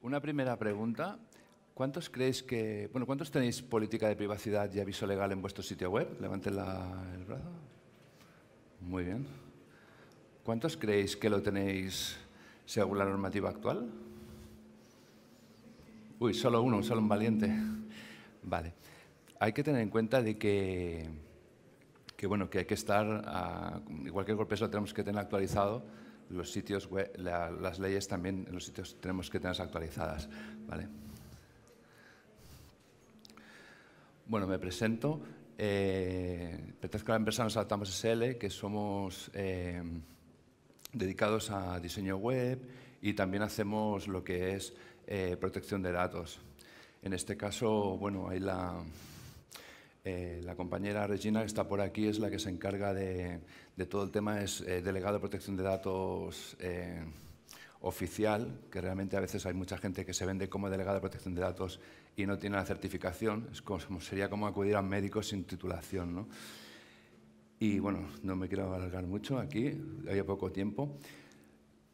Una primera pregunta. ¿Cuántos creéis que, bueno, cuántos tenéis política de privacidad y aviso legal en vuestro sitio web? Levanten el brazo. Muy bien. ¿Cuántos creéis que lo tenéis según la normativa actual? Uy, solo uno, solo un valiente. Vale. Hay que tener en cuenta de que, bueno, que hay que estar, a, igual que el eso lo tenemos que tener actualizado, los sitios web, las leyes también en los sitios tenemos que tenerlas actualizadas. ¿vale? Bueno, me presento. Eh, pertenezco a la empresa Nos Adaptamos SL, que somos eh, dedicados a diseño web y también hacemos lo que es eh, protección de datos. En este caso, bueno, hay la, eh, la compañera Regina, que está por aquí, es la que se encarga de, todo el tema, es eh, delegado de protección de datos eh, oficial, que realmente a veces hay mucha gente que se vende como delegado de protección de datos y no tiene la certificación, es como, sería como acudir a médicos sin titulación. Y bueno, no me quiero alargar mucho aquí, había poco tiempo.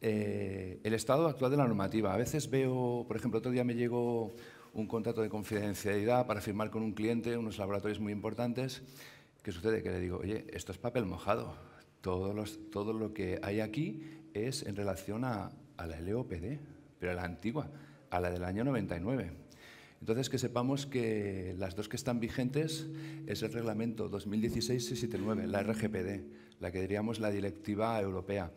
el estado actual de la normativa. A veces veo, por ejemplo, otro día me llegó un contrato de confidencialidad para firmar con un cliente unos laboratorios muy importantes. ¿Qué sucede? Que le digo, oye, esto es papel mojado. Todo, los, todo lo que hay aquí es en relación a, a la LOPD, pero a la antigua, a la del año 99. Entonces, que sepamos que las dos que están vigentes es el reglamento 2016-679, la RGPD, la que diríamos la directiva europea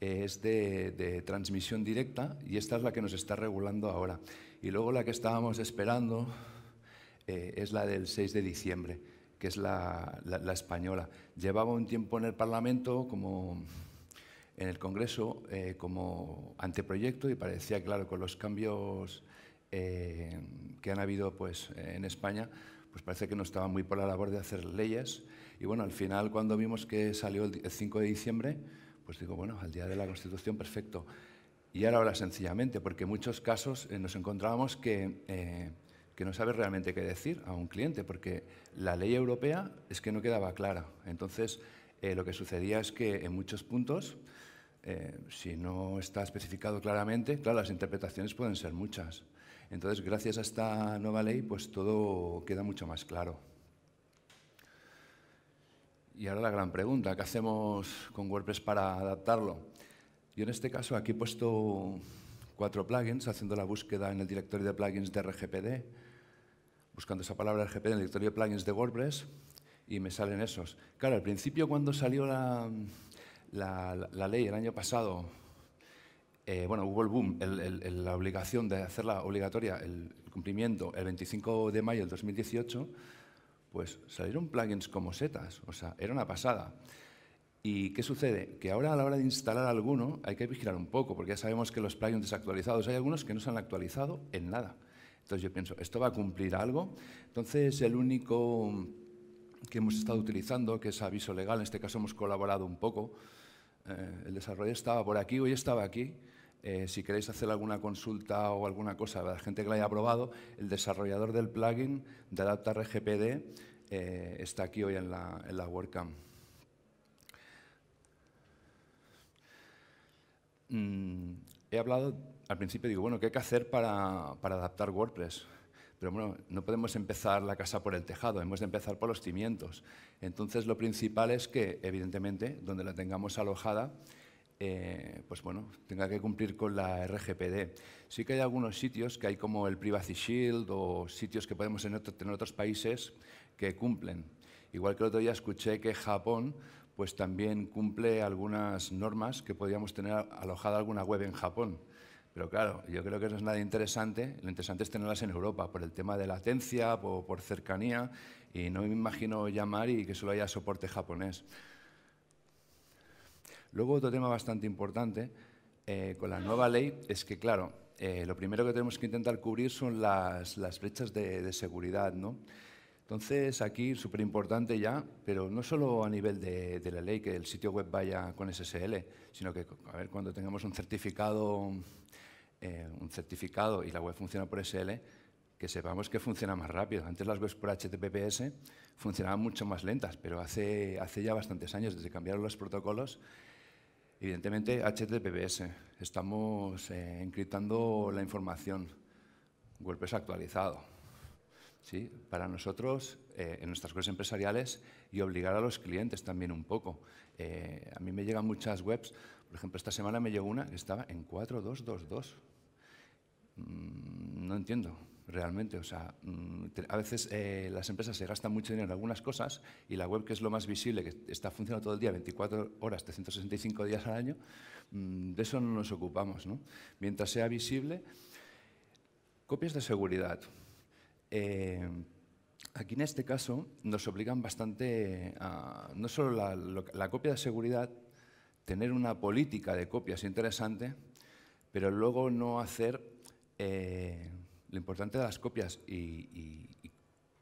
es de, transmisión directa y esta es la que nos está regulando ahora. Y luego la que estábamos esperando eh, es la del 6 de diciembre, que es la, española. Llevaba un tiempo en el Parlamento, como en el Congreso, eh, como anteproyecto y parecía, claro, con los cambios eh, que han habido pues, en España, pues parece que no estaba muy por la labor de hacer leyes. Y bueno, al final, cuando vimos que salió el 5 de diciembre, pues digo, bueno, al día de la Constitución, perfecto. Y ahora habla sencillamente, porque en muchos casos eh, nos encontrábamos que, eh, no sabes realmente qué decir a un cliente, porque la ley europea es que no quedaba clara. Entonces, eh, lo que sucedía es que en muchos puntos, si no está especificado claramente, claro, las interpretaciones pueden ser muchas. Entonces, gracias a esta nueva ley, pues todo queda mucho más claro. Y ahora la gran pregunta, ¿qué hacemos con WordPress para adaptarlo? Yo en este caso aquí he puesto cuatro plugins, haciendo la búsqueda en el directorio de plugins de RGPD, buscando esa palabra RGPD en el directorio de plugins de WordPress, y me salen esos. Claro, al principio cuando salió la, ley el año pasado, eh, bueno, hubo el boom, la obligación de hacerla obligatoria, el cumplimiento, el 25 de mayo del 2018, pues salieron plugins como setas, o sea, era una pasada. ¿Y qué sucede? Que ahora a la hora de instalar alguno hay que vigilar un poco, porque ya sabemos que los plugins desactualizados, hay algunos que no se han actualizado en nada. Entonces yo pienso, ¿esto va a cumplir algo? Entonces el único que hemos estado utilizando, que es aviso legal, en este caso hemos colaborado un poco, eh, el desarrollo estaba por aquí, hoy estaba aquí, eh, si queréis hacer alguna consulta o alguna cosa a la gente que la haya probado, el desarrollador del plugin de Adaptar GPD eh, está aquí hoy en la, en WordCamp. Mm, he hablado al principio, digo, bueno, ¿qué hay que hacer para, para adaptar WordPress? Pero bueno, no podemos empezar la casa por el tejado, hemos de empezar por los cimientos. Entonces, lo principal es que, evidentemente, donde la tengamos alojada, eh, pues bueno, tenga que cumplir con la RGPD. Sí que hay algunos sitios que hay como el Privacy Shield o sitios que podemos tener en otros países que cumplen. Igual que el otro día escuché que Japón pues también cumple algunas normas que podríamos tener alojada alguna web en Japón. Pero claro, yo creo que no es nada interesante. Lo interesante es tenerlas en Europa, por el tema de latencia, por, por cercanía, y no me imagino llamar y que solo haya soporte japonés. Luego otro tema bastante importante eh, con la nueva ley es que, claro, eh, lo primero que tenemos que intentar cubrir son las, brechas de, seguridad, Entonces, aquí súper importante ya, pero no solo a nivel de, la ley, que el sitio web vaya con SSL, sino que, a ver, cuando tengamos un certificado, eh, un certificado y la web funciona por SSL, que sepamos que funciona más rápido. Antes las webs por HTTPS funcionaban mucho más lentas, pero hace, hace ya bastantes años, desde que cambiaron los protocolos, Evidentemente, HTTPS. Estamos eh, encriptando la información. WordPress actualizado. Para nosotros, eh, en nuestras cosas empresariales, y obligar a los clientes también un poco. Eh, a mí me llegan muchas webs. Por ejemplo, esta semana me llegó una que estaba en 4222. Mm, no entiendo realmente. O sea, mm, a veces eh, las empresas se gastan mucho dinero en algunas cosas y la web, que es lo más visible, que está funcionando todo el día, 24 horas, 365 días al año, mm, de eso no nos ocupamos. Mientras sea visible, copias de seguridad. Eh, aquí en este caso nos obligan bastante a no solo la, copia de seguridad, tener una política de copias interesante, pero luego no hacer eh, lo importante de las copias y,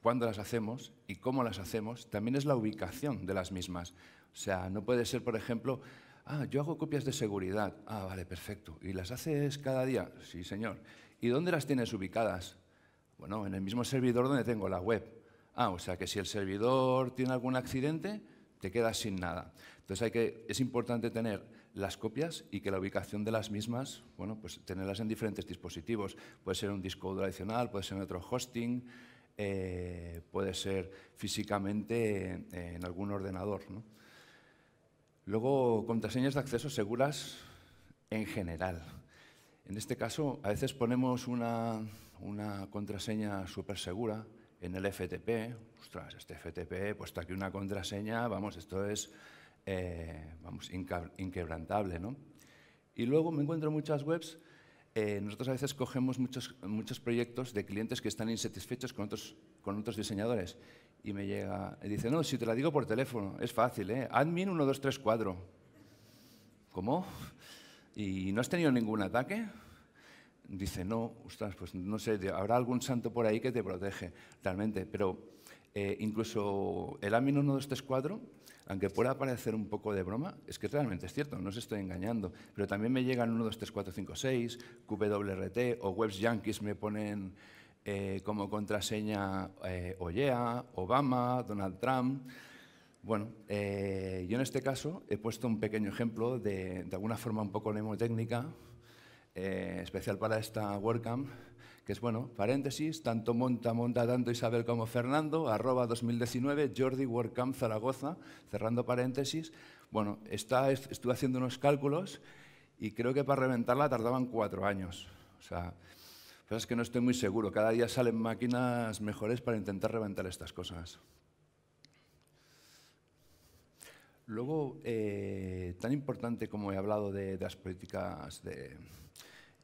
cuándo las hacemos y cómo las hacemos también es la ubicación de las mismas. O sea, no puede ser, por ejemplo, ah, yo hago copias de seguridad. Ah, vale, perfecto. ¿Y las haces cada día? Sí, señor. ¿Y dónde las tienes ubicadas? Bueno, en el mismo servidor donde tengo la web. Ah, o sea que si el servidor tiene algún accidente, te quedas sin nada. Entonces hay que, es importante tener las copias y que la ubicación de las mismas, bueno, pues tenerlas en diferentes dispositivos. Puede ser un disco tradicional, puede ser en otro hosting, eh, puede ser físicamente en algún ordenador. Luego, contraseñas de acceso seguras en general. En este caso, a veces ponemos una, contraseña súper segura en el FTP. Ostras, este FTP, puesto está aquí una contraseña, vamos, esto es eh, vamos, inquebrantable. ¿no? Y luego me encuentro muchas webs, eh, nosotros a veces cogemos muchos, muchos proyectos de clientes que están insatisfechos con otros, con otros diseñadores. Y me llega, y dice, no, si te la digo por teléfono, es fácil, ¿eh? Admin 1234. ¿Cómo? ¿Y no has tenido ningún ataque? Dice, no, ostras, pues no sé, habrá algún santo por ahí que te protege, realmente. Pero eh, incluso el AMIN 1234, este aunque pueda parecer un poco de broma, es que realmente es cierto, no os estoy engañando, pero también me llegan 123456, QWRT o webs yankees me ponen eh, como contraseña eh, OYEA, Obama, Donald Trump. Bueno, eh, yo en este caso he puesto un pequeño ejemplo de, de alguna forma un poco mnemotécnica, especial para esta WordCamp, que es bueno, paréntesis, tanto monta, monta tanto Isabel como Fernando, arroba 2019, Jordi WordCamp Zaragoza, cerrando paréntesis. Bueno, está, estuve haciendo unos cálculos y creo que para reventarla tardaban cuatro años. O sea, es que no estoy muy seguro. Cada día salen máquinas mejores para intentar reventar estas cosas. Luego, eh, tan importante como he hablado de las políticas de,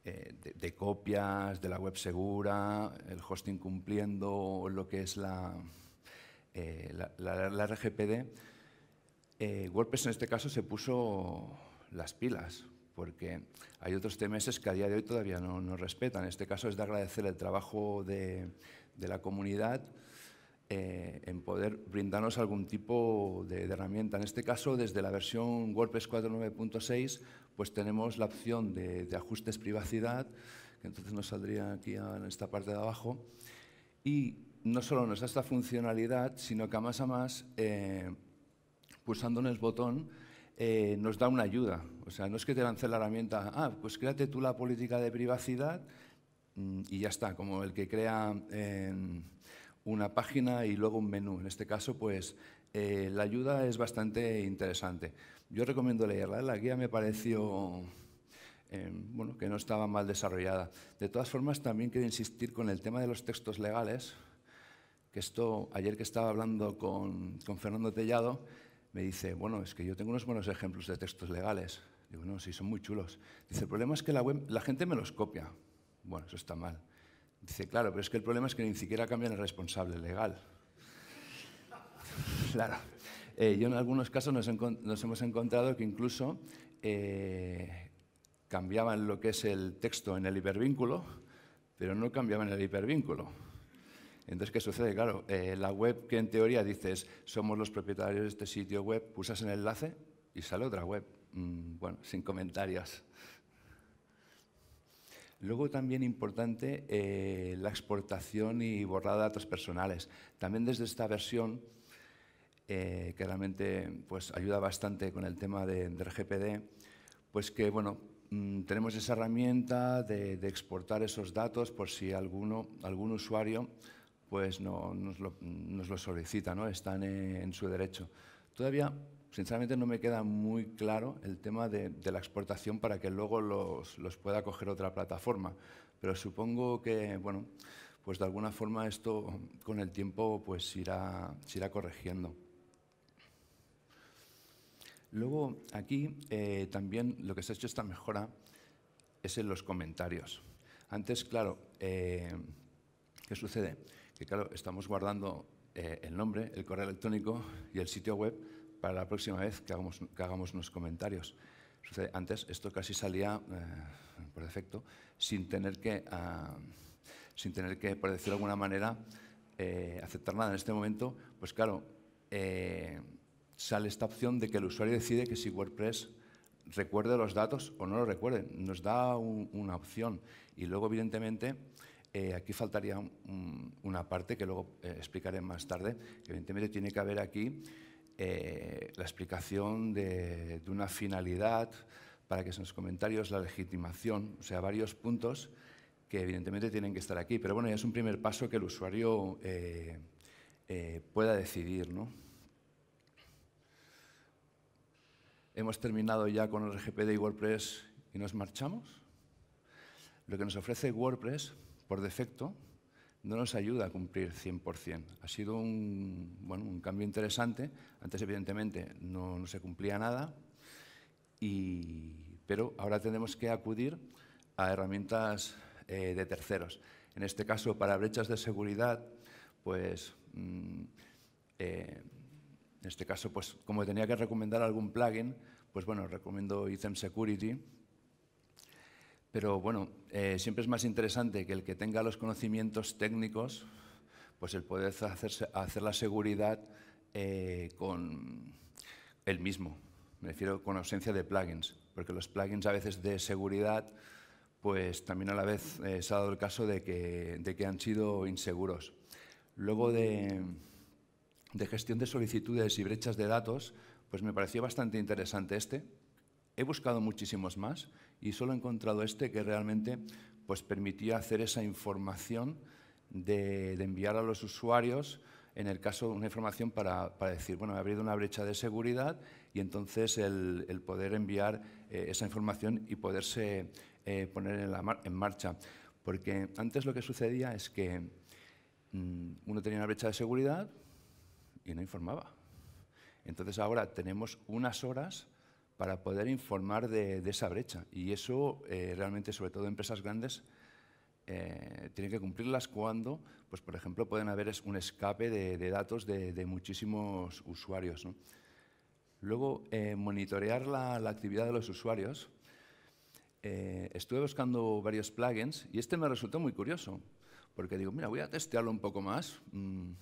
eh, de, copias, de la web segura, el hosting cumpliendo lo que es la, eh, la, RGPD, eh, WordPress en este caso se puso las pilas, porque hay otros TMS que a día de hoy todavía no, no respetan. En este caso es de agradecer el trabajo de la comunidad eh, en poder brindarnos algún tipo de, herramienta. En este caso, desde la versión WordPress 4.9.6, pues tenemos la opción de, ajustes privacidad, que entonces nos saldría aquí en esta parte de abajo. Y no solo nos da esta funcionalidad, sino que a más a más, eh, pulsando en el botón, eh, nos da una ayuda. O sea, no es que te lance la herramienta, ah, pues créate tú la política de privacidad mm, y ya está, como el que crea una página y luego un menú. En este caso, pues eh, la ayuda es bastante interesante. Yo recomiendo leerla. La guía me pareció em, bueno, que no estaba mal desarrollada. De todas formas, también quiero insistir con el tema de los textos legales, que esto ayer que estaba hablando con, Fernando Tellado, me dice, bueno, es que yo tengo unos buenos ejemplos de textos legales. Digo, no, sí, son muy chulos. Dice, el problema es que la gente me los copia. Bueno, eso está mal. Dice, claro, pero es que el problema es que ni siquiera cambian el responsable legal. claro. Eh, yo en algunos casos nos, hemos encontrado que incluso eh, cambiaban lo que es el texto en el hipervínculo, pero no cambiaban el hipervínculo. Entonces, ¿qué sucede? Claro, eh, la web que en teoría dices somos los propietarios de este sitio web, pulsas en el enlace y sale otra web. Mm, bueno, sin comentarios. Luego también importante eh, la exportación y borrada de datos personales. También desde esta versión, eh, que realmente pues, ayuda bastante con el tema de, del GPD, pues que bueno, mm, tenemos esa herramienta de, exportar esos datos por si alguno, algún usuario pues nos, lo, solicita, ¿no? están en, en su derecho. Todavía sinceramente no me queda muy claro el tema de, la exportación para que luego los, los, pueda coger otra plataforma. Pero supongo que, bueno, pues de alguna forma esto con el tiempo pues irá, se irá corrigiendo. Luego aquí eh, también lo que se ha hecho esta mejora es en los comentarios. Antes, claro, eh, ¿qué sucede? Que claro, estamos guardando eh, el nombre, el correo electrónico y el sitio web para la próxima vez que hagamos, hagamos unos comentarios. Antes esto casi salía eh, por defecto, sin tener que, ah, sin tener que, por decirlo de alguna manera, eh, aceptar nada en este momento. Pues claro, eh, sale esta opción de que el usuario decide que si WordPress recuerde los datos o no los recuerde. Nos da una opción. Y luego, evidentemente, aquí faltaría una parte que luego explicaré más tarde. Que evidentemente tiene que haber aquí eh, la explicación de, una finalidad para que en los comentarios la legitimación, o sea, varios puntos que evidentemente tienen que estar aquí, pero bueno, ya es un primer paso que el usuario eh, eh, pueda decidir, ¿no? Hemos terminado ya con el RGPD y WordPress y nos marchamos. Lo que nos ofrece WordPress, por defecto, no nos ayuda a cumplir 100%. Ha sido un, cambio interesante. Antes, evidentemente, no, se cumplía nada, pero ahora tenemos que acudir a herramientas eh, de terceros. En este caso, para brechas de seguridad, pues, mm, eh, en este caso, pues, como tenía que recomendar algún plugin, pues bueno, recomiendo Item Security, pero bueno, eh, siempre es más interesante que el que tenga los conocimientos técnicos, pues el poder hacer la seguridad eh, con el mismo. Me refiero con ausencia de plugins, porque los plugins a veces de seguridad, pues también a la vez eh, se ha dado el caso de que, han sido inseguros. Luego de, de gestión de solicitudes y brechas de datos, pues me pareció bastante interesante este. He buscado muchísimos más y solo he encontrado este que realmente pues, permitía hacer esa información de, enviar a los usuarios, en el caso de una información para, decir, bueno, ha abierto una brecha de seguridad y entonces el, poder enviar eh, esa información y poderse eh, poner en, marcha. Porque antes lo que sucedía es que mm, uno tenía una brecha de seguridad y no informaba. Entonces ahora tenemos unas horas para poder informar de, esa brecha. Y eso eh, realmente, sobre todo empresas grandes, eh, tienen que cumplirlas cuando, pues, por ejemplo, pueden haber un escape de, datos de, muchísimos usuarios. Luego, eh, monitorear la, actividad de los usuarios. estuve buscando varios plugins y este me resultó muy curioso, porque digo, mira, voy a testearlo un poco más. Mm,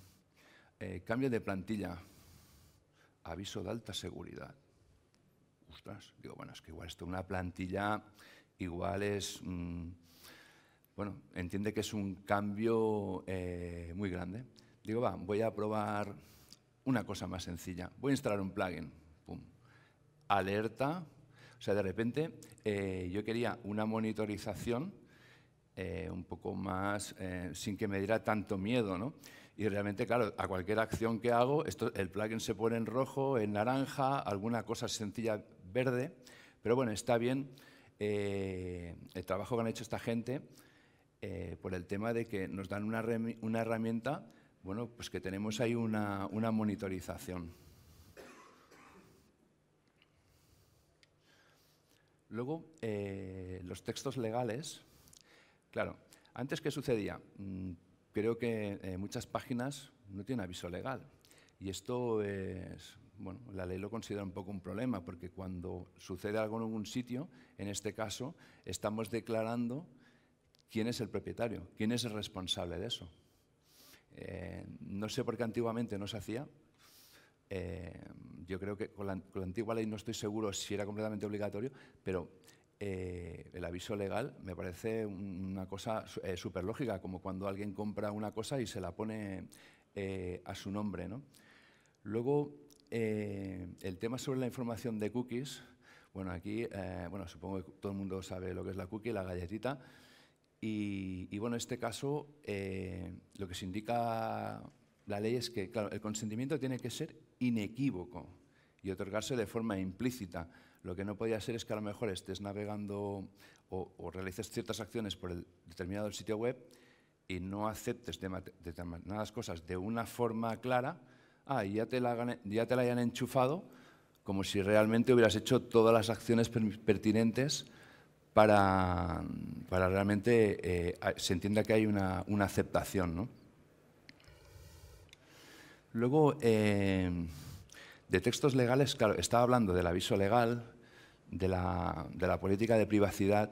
cambio de plantilla, aviso de alta seguridad digo, bueno, es que igual esto, una plantilla, igual es, mm, bueno, entiende que es un cambio eh, muy grande. Digo, va, voy a probar una cosa más sencilla. Voy a instalar un plugin. Pum. Alerta. O sea, de repente eh, yo quería una monitorización eh, un poco más, sin que me diera tanto miedo, ¿no? Y realmente, claro, a cualquier acción que hago, esto, el plugin se pone en rojo, en naranja, alguna cosa sencilla verde, pero bueno, está bien eh, el trabajo que han hecho esta gente eh, por el tema de que nos dan una, herramienta, bueno, pues que tenemos ahí una, monitorización. Luego, eh, los textos legales. Claro, antes, ¿qué sucedía? Mm, creo que muchas páginas no tienen aviso legal. Y esto es, bueno, la ley lo considera un poco un problema, porque cuando sucede algo en algún sitio, en este caso, estamos declarando quién es el propietario, quién es el responsable de eso. Eh, no sé por qué antiguamente no se hacía. Eh, yo creo que con la, antigua ley no estoy seguro si era completamente obligatorio, pero eh, el aviso legal me parece una cosa súper lógica, como cuando alguien compra una cosa y se la pone a su nombre. ¿no? Luego, eh, el tema sobre la información de cookies, bueno, aquí, eh, bueno, supongo que todo el mundo sabe lo que es la cookie, la galletita, y, bueno, en este caso, eh, lo que se indica la ley es que, claro, el consentimiento tiene que ser inequívoco y otorgarse de forma implícita. Lo que no podía ser es que a lo mejor estés navegando o, o realices ciertas acciones por el determinado sitio web y no aceptes determinadas cosas de una forma clara, ah, ya te, la, ya te la hayan enchufado, como si realmente hubieras hecho todas las acciones pertinentes para, realmente eh, se entienda que hay una, aceptación. Luego, eh, de textos legales, claro, estaba hablando del aviso legal, de la, política de privacidad,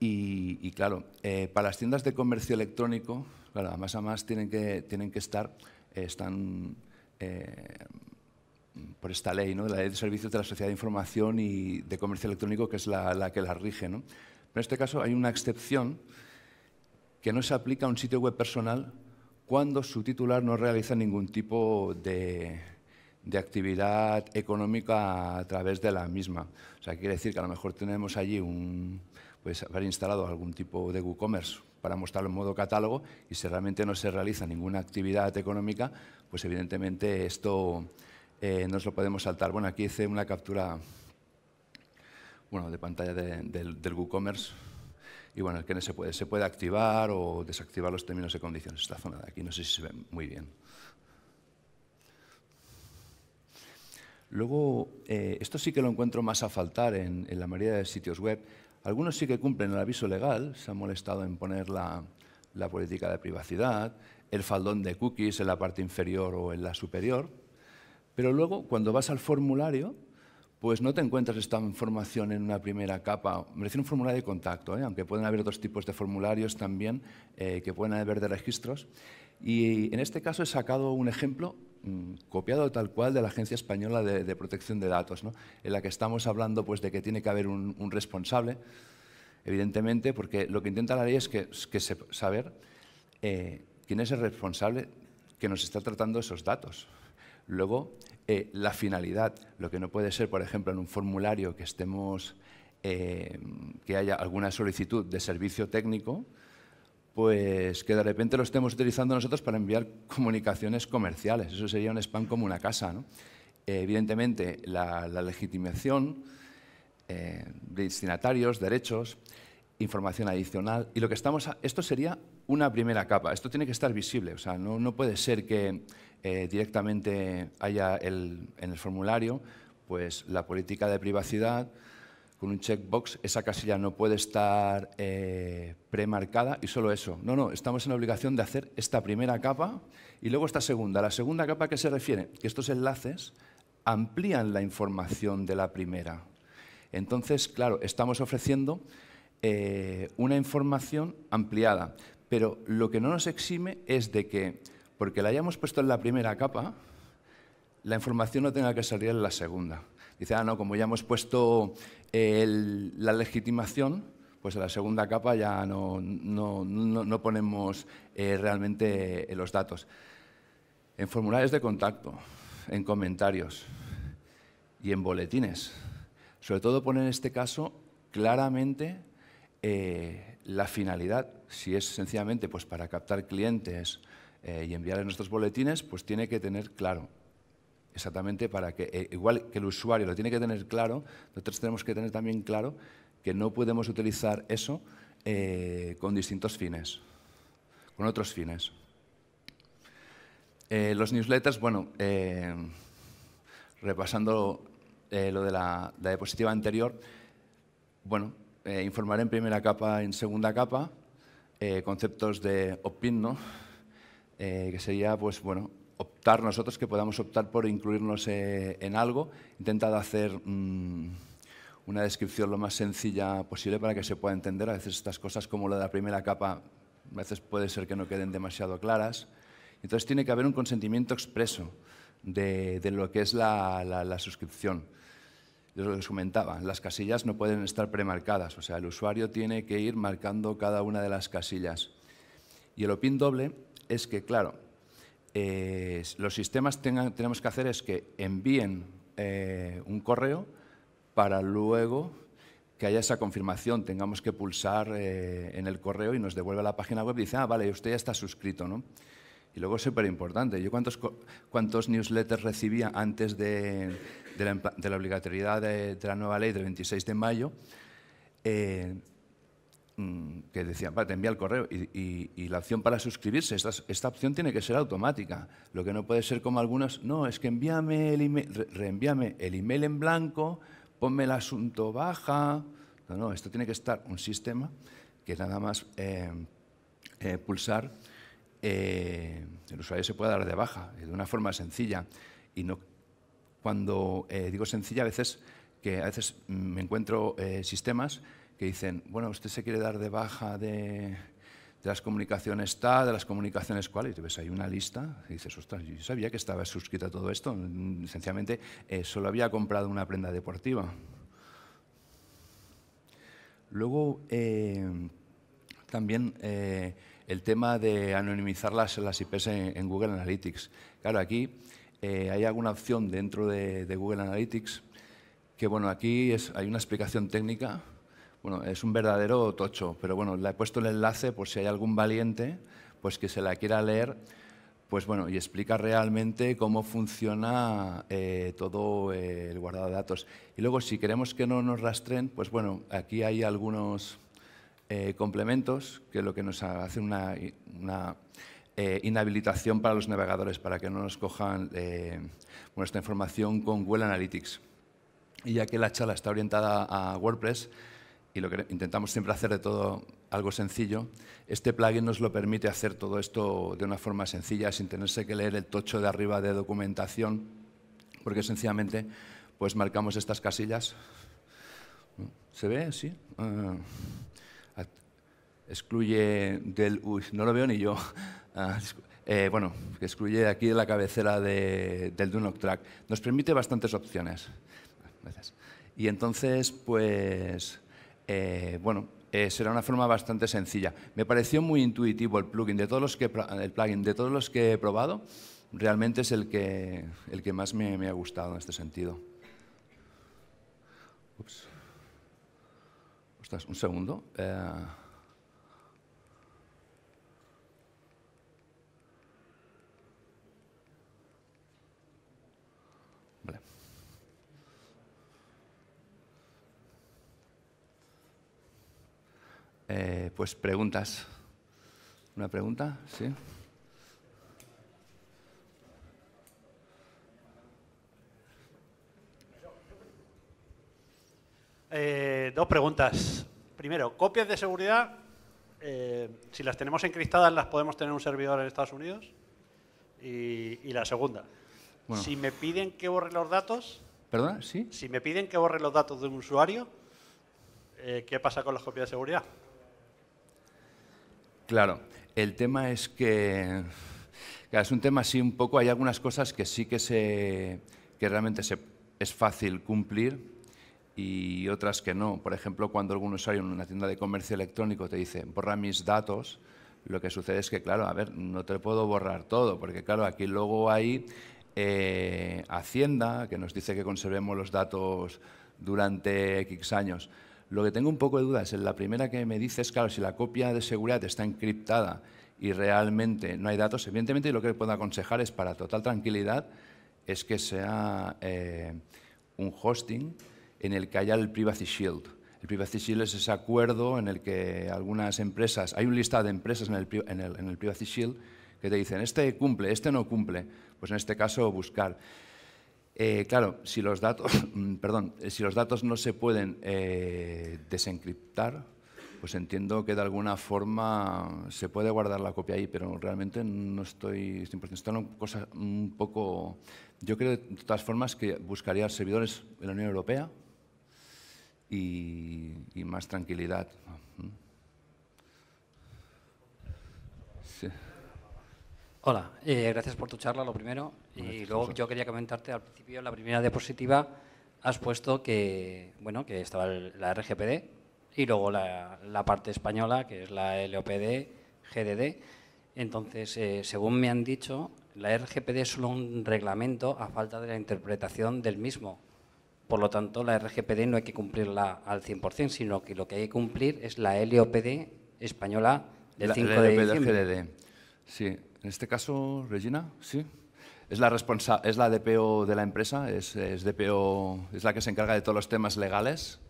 y, claro, eh, para las tiendas de comercio electrónico, claro, más a más tienen que, tienen que estar, están eh, por esta ley, ¿no? la ley de servicios de la sociedad de información y de comercio electrónico, que es la, que la rige. en este caso hay una excepción que no se aplica a un sitio web personal cuando su titular no realiza ningún tipo de, de actividad económica a través de la misma. O sea, quiere decir que a lo mejor tenemos allí un, pues, haber instalado algún tipo de WooCommerce para mostrarlo en modo catálogo y si realmente no se realiza ninguna actividad económica, pues evidentemente esto no eh, nos lo podemos saltar. Bueno, aquí hice una captura bueno, de pantalla del WooCommerce y bueno, el que no se puede, se puede activar o desactivar los términos y condiciones. Esta zona de aquí, no sé si se ve muy bien. Luego, eh, esto sí que lo encuentro más a faltar en la mayoría de sitios web, algunos sí que cumplen el aviso legal, se han molestado en poner la, política de privacidad, el faldón de cookies en la parte inferior o en la superior, pero luego cuando vas al formulario, pues no te encuentras esta información en una primera capa. Me refiero un formulario de contacto, ¿eh? aunque pueden haber otros tipos de formularios también eh, que pueden haber de registros. Y en este caso he sacado un ejemplo Mm, copiado tal cual de la Agencia Española de, Protección de Datos, en la que estamos hablando pues, de que tiene que haber un, responsable, evidentemente, porque lo que intenta la ley es saber eh, quién es el responsable que nos está tratando esos datos. Luego, eh, la finalidad, lo que no puede ser, por ejemplo, en un formulario que estemos, eh, que haya alguna solicitud de servicio técnico, pues que de repente lo estemos utilizando nosotros para enviar comunicaciones comerciales. Eso sería un spam como una casa. ¿no? Eh, evidentemente, la, legitimación eh, de destinatarios, derechos, información adicional. Y lo que estamos. esto sería una primera capa. Esto tiene que estar visible. O sea, no, puede ser que eh, directamente haya en el formulario pues, la política de privacidad con un checkbox, esa casilla no puede estar eh, premarcada y solo eso. No, no, estamos en la obligación de hacer esta primera capa y luego esta segunda. La segunda capa a qué se refiere? Que estos enlaces amplían la información de la primera. Entonces, claro, estamos ofreciendo eh, una información ampliada, pero lo que no nos exime es de que, porque la hayamos puesto en la primera capa, la información no tenga que salir en la segunda. Dice, ah, no, como ya hemos puesto eh, la legitimación, pues en la segunda capa ya no, no, ponemos eh, realmente eh, los datos. En formularios de contacto, en comentarios y en boletines. Sobre todo poner en este caso claramente la finalidad. Si es sencillamente pues, para captar clientes y enviarles nuestros boletines, pues tiene que tener claro Exactamente para que, eh, igual que el usuario lo tiene que tener claro, nosotros tenemos que tener también claro que no podemos utilizar eso eh, con distintos fines, con otros fines. Eh, los newsletters, bueno, repasando lo de la, diapositiva anterior, bueno, informaré en primera capa, en segunda capa, conceptos de opin, ¿no? que sería pues, bueno, optar nosotros, que podamos optar por incluirnos eh, en algo. He intentado hacer mm, una descripción lo más sencilla posible para que se pueda entender. A veces estas cosas como la de la primera capa, a veces puede ser que no queden demasiado claras. Entonces tiene que haber un consentimiento expreso de, de lo que es la, la, suscripción. Yo lo que os comentaba, las casillas no pueden estar premarcadas, o sea, el usuario tiene que ir marcando cada una de las casillas. Y el opin doble es que, claro, los sistemas tenemos que hacer es que envíen eh, un correo para luego que haya esa confirmación, tengamos que pulsar eh, en el correo y nos devuelve a la página web y dice, ah, vale, usted ya está suscrito, ¿no? Y luego es súper importante. Yo cuántos, cuántos newsletters recibía antes de, la, obligatoriedad de, la nueva ley del 26 de mayo. Eh, Mm, que decían, te envía el correo y, la opción para suscribirse, esta, opción tiene que ser automática. Lo que no puede ser como algunas. no, es que envíame el email, reenvíame el email en blanco, ponme el asunto baja. No, no, esto tiene que estar un sistema que nada más eh, eh, pulsar, eh, el usuario se pueda dar de baja de una forma sencilla. Y no, cuando digo sencilla, a veces, que a veces mm, me encuentro sistemas que dicen, bueno, usted se quiere dar de baja de, las comunicaciones tal, de las comunicaciones cual, y ves hay una lista, y dices, ostras, yo sabía que estaba suscrita todo esto, sencillamente eh, solo había comprado una prenda deportiva. Luego, eh, también eh, el tema de anonimizar las, las IPs en, Google Analytics. Claro, aquí hay alguna opción dentro de, de, Google Analytics que, bueno, aquí es, hay una explicación técnica bueno, es un verdadero tocho, pero bueno, le he puesto el enlace por si hay algún valiente, pues que se la quiera leer, pues bueno, y explica realmente cómo funciona eh, todo eh, el guardado de datos. Y luego, si queremos que no nos rastren, pues bueno, aquí hay algunos eh, complementos que lo que nos hace una, una inhabilitación para los navegadores, para que no nos cojan nuestra información con Google Analytics. Y ya que la charla está orientada a WordPress, lo que intentamos siempre hacer de todo algo sencillo, este plugin nos lo permite hacer todo esto de una forma sencilla, sin tenerse que leer el tocho de arriba de documentación, porque sencillamente pues marcamos estas casillas. ¿Se ve? ¿Sí? Ah, excluye del... Uy, no lo veo ni yo. Ah, eh, bueno, excluye aquí la cabecera del Dunoc Track. Nos permite bastantes opciones. Y entonces, pues eh, bueno, eh, será una forma bastante sencilla. Me pareció muy intuitivo el plugin. De todos los que, el plugin, de todos los que he probado, realmente es el que, el que más me, ha gustado en este sentido. un segundo. Eh, Eh, pues preguntas. ¿Una pregunta? Sí. Eh, dos preguntas. Primero, copias de seguridad, eh, si las tenemos encriptadas, ¿las podemos tener un servidor en Estados Unidos? Y, la segunda, si me piden que borre los datos... ¿Perdona? ¿Sí? Si me piden que borre los datos de un usuario, ¿qué pasa con las copias de seguridad? Claro, el tema es que es un tema así un poco, hay algunas cosas que sí que, se, que realmente se, es fácil cumplir y otras que no. Por ejemplo, cuando algún usuario en una tienda de comercio electrónico te dice, borra mis datos, lo que sucede es que, claro, a ver, no te puedo borrar todo, porque claro, aquí luego hay eh, Hacienda, que nos dice que conservemos los datos durante X años. Lo que tengo un poco de duda es, la primera que me dices, claro, si la copia de seguridad está encriptada y realmente no hay datos, evidentemente lo que puedo aconsejar es, para total tranquilidad, es que sea eh, un hosting en el que haya el Privacy Shield. El Privacy Shield es ese acuerdo en el que algunas empresas, hay un lista de empresas en el Privacy Shield que te dicen, este cumple, este no cumple, pues en este caso buscar. Eh, claro, si los datos, mm, perdón, eh, si los datos no se pueden eh, desencriptar, pues entiendo que de alguna forma se puede guardar la copia ahí, pero realmente no estoy 100%. Están cosas un poco... Yo creo, de todas formas, que buscaría servidores en la Unión Europea y, más tranquilidad. ¿Mm? Hola, eh, gracias por tu charla, lo primero. y luego yo quería comentarte al principio, en la primera diapositiva, has puesto que, bueno, que estaba la RGPD y luego la, parte española, que es la LOPD, GDD. Entonces, eh, según me han dicho, la RGPD es solo un reglamento a falta de la interpretación del mismo. Por lo tanto, la RGPD no hay que cumplirla al 100%, sino que lo que hay que cumplir es la LOPD española del 5 de diciembre. GDD. Sí, en este caso, Regina, sí. Es la, responsable, es la DPO de la empresa, es, DPO, es la que se encarga de todos los temas legales.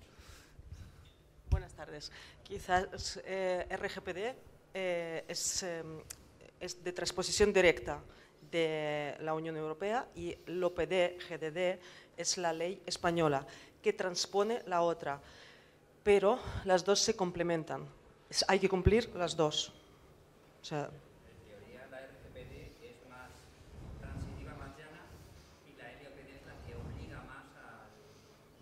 Buenas tardes. Quizás eh, RGPD eh, em, es, de transposición directa de la Unión Europea y l'OPD, GDD, es la ley española que transpone la otra. Pero las dos se complementan. Hay que cumplir las dos. O sea,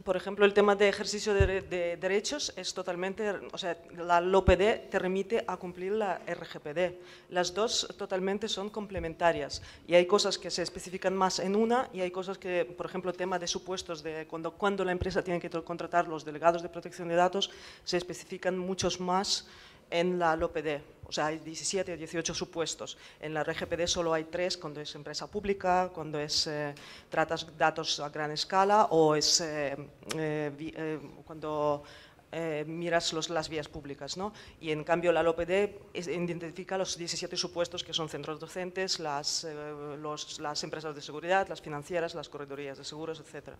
por ejemplo, el tema de ejercicio de, derechos es totalmente, o sea, la LOPD te remite a cumplir la RGPD. Las dos totalmente son complementarias y hay cosas que se especifican más en una y hay cosas que, por ejemplo, el tema de supuestos, de cuando, cuando la empresa tiene que contratar los delegados de protección de datos, se especifican muchos más en la LOPD. O sea, hay 17 o 18 supuestos. En la RGPD solo hay tres cuando es empresa pública, cuando es eh, tratas datos a gran escala o es eh, eh, cuando miras las vías públicas. Y en cambio la LOPD identifica los 17 supuestos que son centros docentes, las, las empresas de seguridad, las financieras, las corredorías de seguros, etcétera.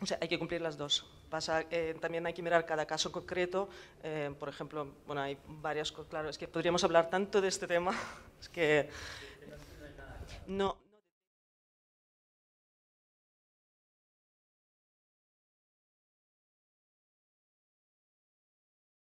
O sea, hay que cumplir las dos. Pasa, eh, también hay que mirar cada caso concreto. Eh, por ejemplo, bueno, hay varias cosas. Claro, es que podríamos hablar tanto de este tema. Es que. No,